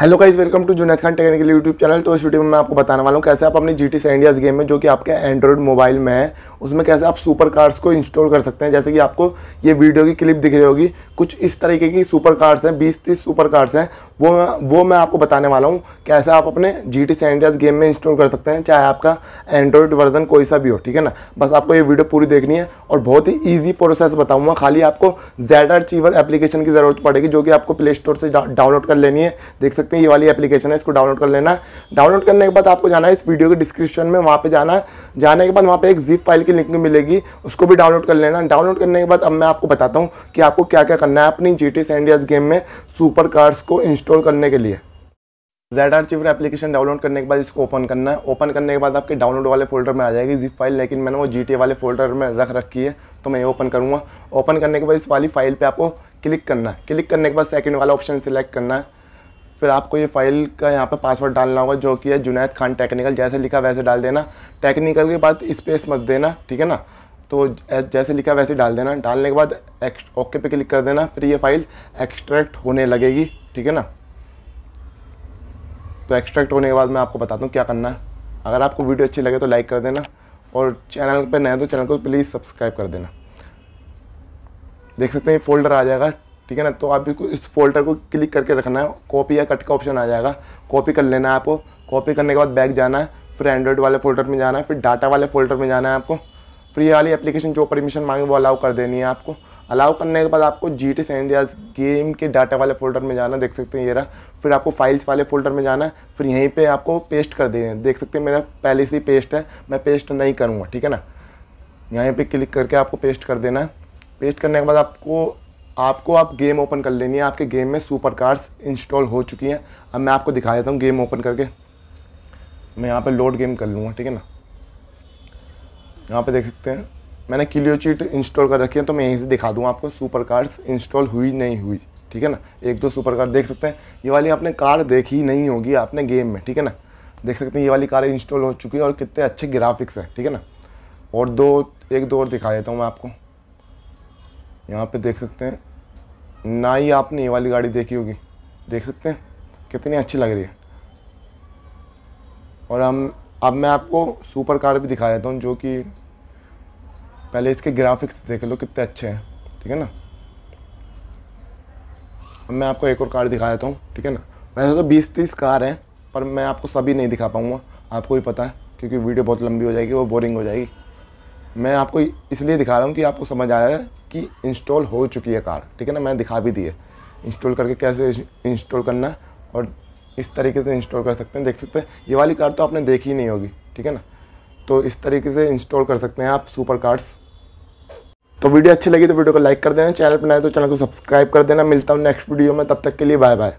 hello guys welcome to Juned Khan technical YouTube channel तो इस video में मैं आपको बताने वाला हूँ कैसे आप अपनी जी टी इंडियाज गेम में जो कि आपके एंड्रॉइड मोबाइल में है उसमें कैसे आप सुपर कार्स को इंस्टॉल कर सकते हैं जैसे कि आपको ये वीडियो की क्लिप दिख रही होगी कुछ इस तरीके की सुपर कार्स हैं बीस तीस सुपर कार्स हैं वो वो मैं आपको बताने वाला हूँ कैसे आप अपने जी टी इंडियाज गेम में इंस्टॉल कर सकते हैं चाहे आपका एंड्रॉयड वर्जन कोई सा भी हो ठीक है ना बस आपको ये वीडियो पूरी देखनी है और बहुत ही ईजी प्रोसेस बताऊँगा खाली आपको जेड आर चीवर एप्लीकेशन की ज़रूरत पड़ेगी जो कि आपको प्ले स्टोर से डाउनलोड कर लेनी है देख सकते सकते हैं ये वाली एप्लीकेशन है इसको डाउनलोड कर लेना डाउनलोड करने के बाद आपको जाना है इस वीडियो के डिस्क्रिप्शन में वहाँ पे जाना जाने के बाद वहाँ पे एक जिप फाइल की लिंक मिलेगी उसको भी डाउनलोड कर लेना डाउनलोड करने के बाद अब मैं आपको बताता हूँ कि आपको क्या क्या करना है अपनी जी टी गेम में सुपर कार्ड्स को इंस्टॉल करने के लिए Z archiver application download करने के बाद इसको ओपन करना है ओपन करने के बाद आपके डाउनलोड वाले फोल्डर में आ जाएगी जिप फाइल लेकिन मैंने वो जी वाले फोल्डर में रख रखी है तो मैं ये ओपन करूँगा ओपन करने के बाद इस वाली फाइल पर आपको क्लिक करना है क्लिक करने के बाद सेकेंड वाला ऑप्शन सिलेक्ट करना है फिर आपको ये फाइल का यहाँ पर पासवर्ड डालना होगा जो कि है जुनैद खान टेक्निकल जैसे लिखा वैसे डाल देना टेक्निकल के बाद स्पेस मत देना ठीक है ना तो जैसे लिखा वैसे डाल देना डालने के बाद ओके पे क्लिक कर देना फिर ये फाइल एक्सट्रैक्ट होने लगेगी ठीक है ना तो एक्सट्रैक्ट होने के बाद मैं आपको बताता हूँ क्या करना है अगर आपको वीडियो अच्छी लगे तो लाइक कर देना और चैनल पर नए तो चैनल को प्लीज़ सब्सक्राइब कर देना देख सकते हैं फोल्डर आ जाएगा ठीक है ना तो आपको इस फोल्डर को क्लिक करके रखना है कॉपी या कट का ऑप्शन आ जाएगा कॉपी कर लेना है आपको कॉपी करने के बाद बैक जाना है फिर एंड्रॉइड वाले फोल्डर में जाना है फिर डाटा वाले फोल्डर में जाना है आपको फिर ये वाली एप्लीकेशन जो परमिशन मांगे वो अलाउ कर देनी है आपको अलाउ करने के बाद आपको जी टी इंडिया गेम के डाटा वाले फोल्डर में जाना देख सकते हैं ये रहा फिर आपको फाइल्स वाले फोल्डर में जाना है फिर यहीं पे आपको पेस्ट कर देना देख सकते हैं मेरा पहले से ही पेस्ट है मैं पेस्ट नहीं करूँगा ठीक है ना यहीं पे क्लिक करके आपको पेस्ट कर देना है पेस्ट करने के बाद आपको आपको आप गेम ओपन कर लेनी है आपके गेम में सुपर कार्ड्स इंस्टॉल हो चुकी हैं अब मैं आपको दिखा देता हूँ गेम ओपन करके मैं यहाँ पर लोड गेम कर लूँगा ठीक है ना यहाँ पर देख सकते हैं मैंने किलियो चीट इंस्टॉल कर रखी है तो मैं यहीं से दिखा दूँ आपको सुपर कार्ड्स इंस्टॉल हुई नहीं हुई ठीक है ना एक दो सुपर कार्ड देख सकते हैं ये वाली आपने कार देखी नहीं होगी आपने गेम में ठीक है ना देख सकते हैं ये वाली कार इंस्टॉल हो चुकी है और कितने अच्छे ग्राफिक्स हैं ठीक है ना और दो एक दो और दिखा देता हूँ मैं आपको यहाँ पे देख सकते हैं ना ही आपने ये वाली गाड़ी देखी होगी देख सकते हैं कितनी अच्छी लग रही है और हम अब मैं आपको सुपर कार भी दिखा देता हूँ जो कि पहले इसके ग्राफिक्स देख लो कितने अच्छे हैं ठीक है ना अब मैं आपको एक और कार दिखा देता हूँ ठीक है ना वैसे तो बीस तीस कार हैं पर मैं आपको सभी नहीं दिखा पाऊँगा आपको भी पता है क्योंकि वीडियो बहुत लंबी हो जाएगी और बोरिंग हो जाएगी मैं आपको इसलिए दिखा रहा हूँ कि आपको समझ आया है कि इंस्टॉल हो चुकी है कार ठीक है ना मैं दिखा भी दी है इंस्टॉल करके कैसे इंस्टॉल करना है और इस तरीके से इंस्टॉल कर सकते हैं देख सकते हैं ये वाली कार तो आपने देखी नहीं होगी ठीक है ना तो इस तरीके से इंस्टॉल कर सकते हैं आप सुपर कार्ड्स तो वीडियो अच्छी लगी तो वीडियो को लाइक कर देना चैनल पर नए तो चैनल को सब्सक्राइब कर देना मिलता हूँ नेक्स्ट वीडियो में तब तक के लिए बाय बाय